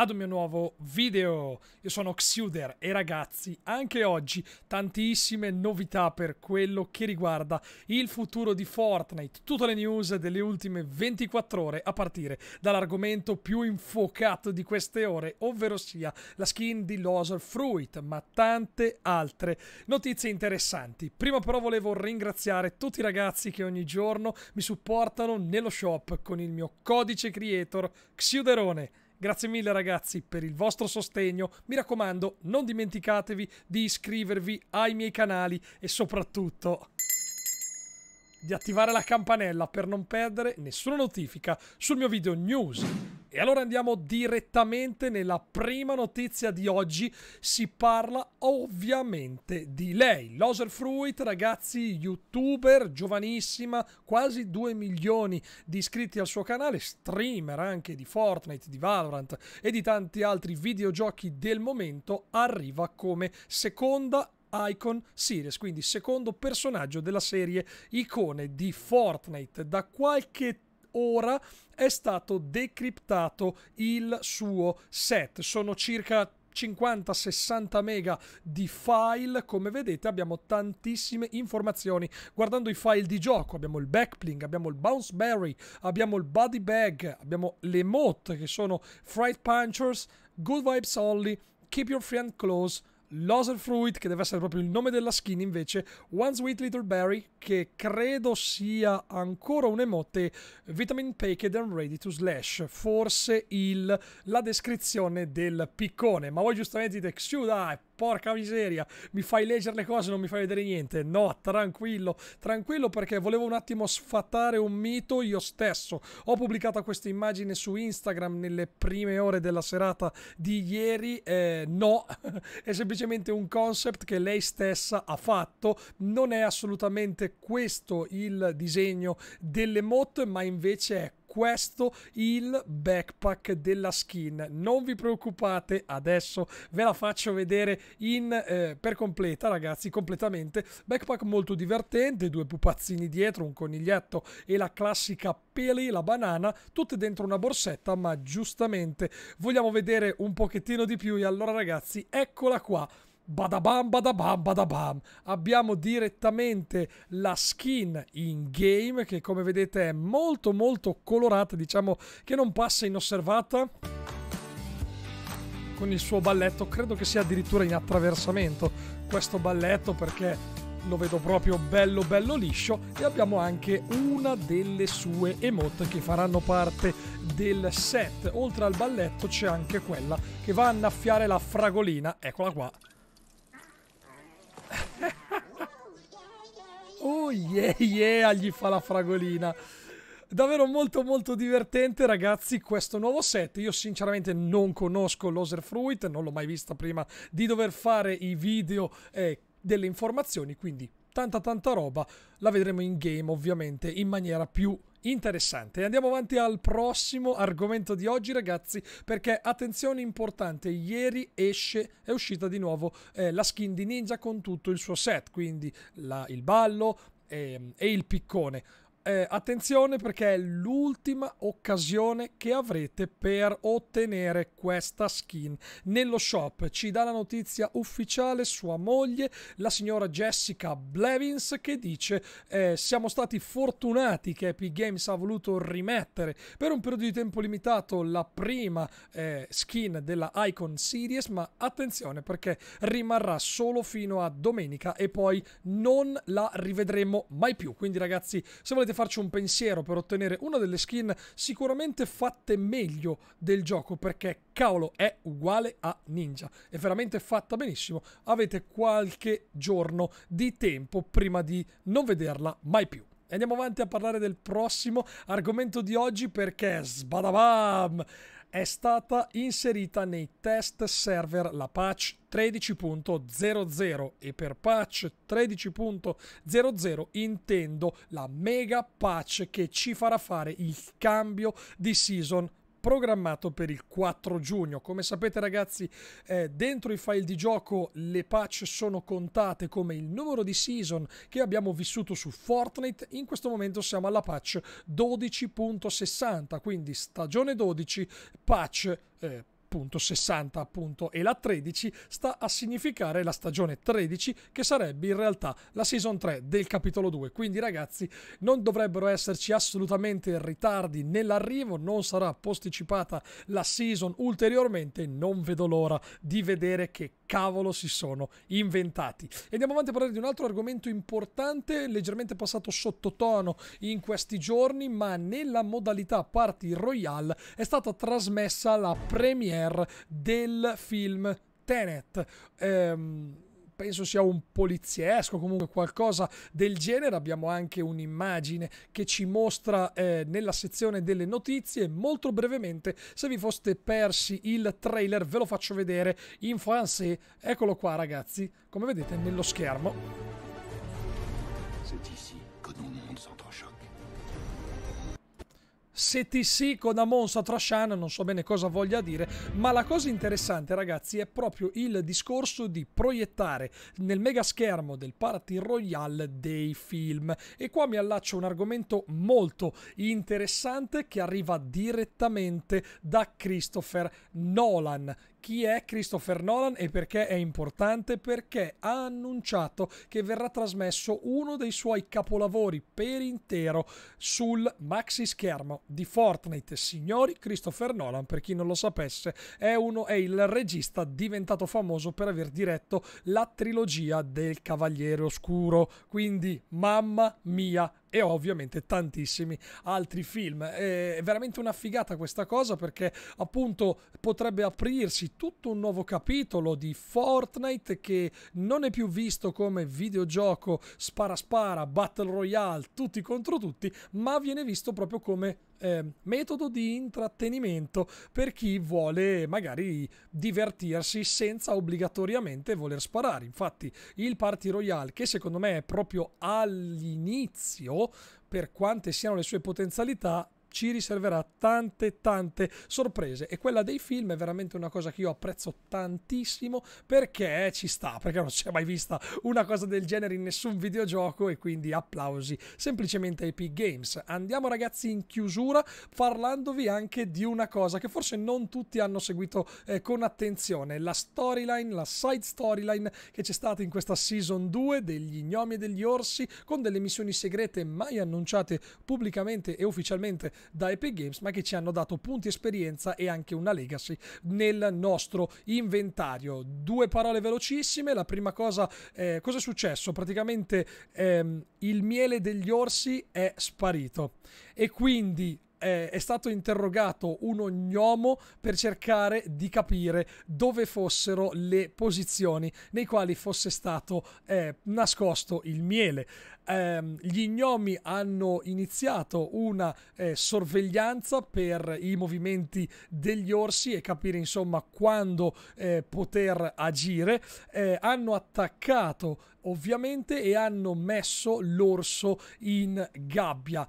ad un mio nuovo video. Io sono Xuder e ragazzi, anche oggi tantissime novità per quello che riguarda il futuro di Fortnite. Tutte le news delle ultime 24 ore a partire dall'argomento più infuocato di queste ore, ovvero sia la skin di Loser Fruit, ma tante altre notizie interessanti. Prima però volevo ringraziare tutti i ragazzi che ogni giorno mi supportano nello shop con il mio codice creator Xuderone Grazie mille ragazzi per il vostro sostegno. Mi raccomando, non dimenticatevi di iscrivervi ai miei canali e soprattutto di attivare la campanella per non perdere nessuna notifica sul mio video news. E allora andiamo direttamente nella prima notizia di oggi. Si parla ovviamente di lei, Loser Fruit, ragazzi, youtuber giovanissima, quasi 2 milioni di iscritti al suo canale, streamer anche di Fortnite, di Valorant e di tanti altri videogiochi del momento, arriva come seconda Icon Series, quindi secondo personaggio della serie Icone di Fortnite. Da qualche tempo ora è stato decriptato il suo set. Sono circa 50-60 mega di file, come vedete abbiamo tantissime informazioni. Guardando i file di gioco abbiamo il backpling, abbiamo il bounce berry, abbiamo il body bag, abbiamo le motte che sono fright punchers, good vibes only, keep your friend close, Loser Fruit, che deve essere proprio il nome della skin, invece, One Sweet Little Berry, che credo sia ancora un emote, Vitamin Paked and Ready to Slash, forse il, la descrizione del piccone, ma voi giustamente dite, Xiuda, porca miseria, mi fai leggere le cose, non mi fai vedere niente. No, tranquillo, tranquillo perché volevo un attimo sfatare un mito io stesso. Ho pubblicato questa immagine su Instagram nelle prime ore della serata di ieri. Eh, no, è semplicemente un concept che lei stessa ha fatto. Non è assolutamente questo il disegno delle motte, ma invece è questo il backpack della skin. Non vi preoccupate, adesso ve la faccio vedere in, eh, per completa, ragazzi, completamente. Backpack molto divertente, due pupazzini dietro, un coniglietto e la classica peli, la banana, tutte dentro una borsetta, ma giustamente vogliamo vedere un pochettino di più e allora ragazzi, eccola qua badabam badabam badabam abbiamo direttamente la skin in game che come vedete è molto molto colorata diciamo che non passa inosservata con il suo balletto credo che sia addirittura in attraversamento questo balletto perché lo vedo proprio bello bello liscio e abbiamo anche una delle sue emote che faranno parte del set oltre al balletto c'è anche quella che va a annaffiare la fragolina eccola qua Oh yeah yeah, gli fa la fragolina. Davvero molto molto divertente ragazzi questo nuovo set. Io sinceramente non conosco l'Oserfruit, non l'ho mai vista prima di dover fare i video eh, delle informazioni, quindi tanta tanta roba. La vedremo in game ovviamente in maniera più interessante. Andiamo avanti al prossimo argomento di oggi, ragazzi, perché attenzione importante, ieri esce, è uscita di nuovo eh, la skin di Ninja con tutto il suo set, quindi la, il ballo e, ehm, e il piccone eh, attenzione perché è l'ultima occasione che avrete per ottenere questa skin nello shop. Ci dà la notizia ufficiale sua moglie, la signora Jessica Blevins, che dice eh, siamo stati fortunati che Epic Games ha voluto rimettere per un periodo di tempo limitato la prima eh, skin della Icon Series, ma attenzione perché rimarrà solo fino a domenica e poi non la rivedremo mai più. Quindi ragazzi, se volete dovete farci un pensiero per ottenere una delle skin sicuramente fatte meglio del gioco perché cavolo è uguale a Ninja, è veramente fatta benissimo, avete qualche giorno di tempo prima di non vederla mai più. Andiamo avanti a parlare del prossimo argomento di oggi perché sbadabam! è stata inserita nei test server la patch 13.00 e per patch 13.00 intendo la mega patch che ci farà fare il cambio di season programmato per il 4 giugno. Come sapete ragazzi, eh, dentro i file di gioco le patch sono contate come il numero di season che abbiamo vissuto su Fortnite. In questo momento siamo alla patch 12.60, quindi stagione 12, patch... Eh, appunto 60 appunto e la 13 sta a significare la stagione 13 che sarebbe in realtà la season 3 del capitolo 2. Quindi ragazzi non dovrebbero esserci assolutamente ritardi nell'arrivo, non sarà posticipata la season ulteriormente, non vedo l'ora di vedere che cavolo si sono inventati. E andiamo avanti a parlare di un altro argomento importante, leggermente passato sottotono in questi giorni, ma nella modalità Party Royale è stata trasmessa la premiere premiere del film Tenet. Ehm, penso sia un poliziesco, comunque qualcosa del genere. Abbiamo anche un'immagine che ci mostra eh, nella sezione delle notizie. Molto brevemente, se vi foste persi il trailer, ve lo faccio vedere in francese. Eccolo qua, ragazzi, come vedete nello schermo. C'est ici se ti CTC con Amon Satrashan, non so bene cosa voglia dire, ma la cosa interessante ragazzi è proprio il discorso di proiettare nel mega schermo del Party Royale dei film. E qua mi allaccio un argomento molto interessante che arriva direttamente da Christopher Nolan chi è Christopher Nolan e perché è importante? Perché ha annunciato che verrà trasmesso uno dei suoi capolavori per intero sul maxi schermo di Fortnite. Signori, Christopher Nolan, per chi non lo sapesse, è, uno, è il regista diventato famoso per aver diretto la trilogia del Cavaliere Oscuro. Quindi, mamma mia, e ovviamente tantissimi altri film. È veramente una figata questa cosa perché appunto potrebbe aprirsi tutto un nuovo capitolo di Fortnite che non è più visto come videogioco spara spara, battle royale, tutti contro tutti, ma viene visto proprio come eh, metodo di intrattenimento per chi vuole magari divertirsi senza obbligatoriamente voler sparare. Infatti il Party Royale, che secondo me è proprio all'inizio, per quante siano le sue potenzialità, ci riserverà tante tante sorprese e quella dei film è veramente una cosa che io apprezzo tantissimo perché ci sta, perché non si è mai vista una cosa del genere in nessun videogioco e quindi applausi semplicemente a Epic Games. Andiamo ragazzi in chiusura parlandovi anche di una cosa che forse non tutti hanno seguito eh, con attenzione, la storyline, la side storyline che c'è stata in questa season 2 degli gnomi e degli Orsi con delle missioni segrete mai annunciate pubblicamente e ufficialmente da Epic Games, ma che ci hanno dato punti esperienza e anche una legacy nel nostro inventario. Due parole velocissime. La prima cosa, eh, cosa è successo? Praticamente ehm, il miele degli orsi è sparito e quindi eh, è stato interrogato uno gnomo per cercare di capire dove fossero le posizioni nei quali fosse stato eh, nascosto il miele. Eh, gli gnomi hanno iniziato una eh, sorveglianza per i movimenti degli orsi e capire insomma quando eh, poter agire. Eh, hanno attaccato ovviamente e hanno messo l'orso in gabbia.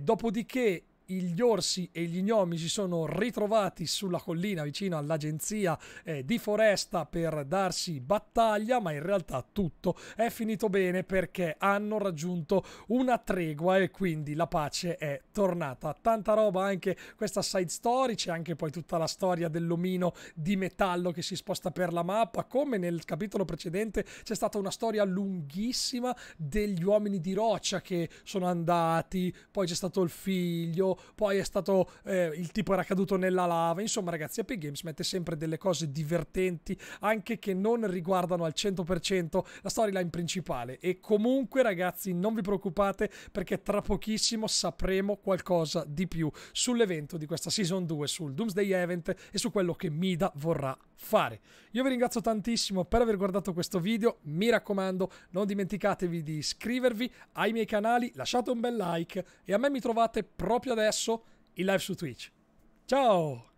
dopodiché gli orsi e gli gnomi si sono ritrovati sulla collina vicino all'agenzia eh, di foresta per darsi battaglia, ma in realtà tutto è finito bene perché hanno raggiunto una tregua e quindi la pace è tornata. Tanta roba anche questa side story, c'è anche poi tutta la storia dell'omino di metallo che si sposta per la mappa, come nel capitolo precedente c'è stata una storia lunghissima degli uomini di roccia che sono andati, poi c'è stato il figlio poi è stato eh, il tipo era caduto nella lava. Insomma, ragazzi, Epic Games mette sempre delle cose divertenti, anche che non riguardano al 100% la storyline principale. E comunque, ragazzi, non vi preoccupate perché tra pochissimo sapremo qualcosa di più sull'evento di questa season 2, sul Doomsday Event e su quello che Mida vorrà fare. Io vi ringrazio tantissimo per aver guardato questo video, mi raccomando non dimenticatevi di iscrivervi ai miei canali, lasciate un bel like e a me mi trovate proprio adesso in live su Twitch. Ciao!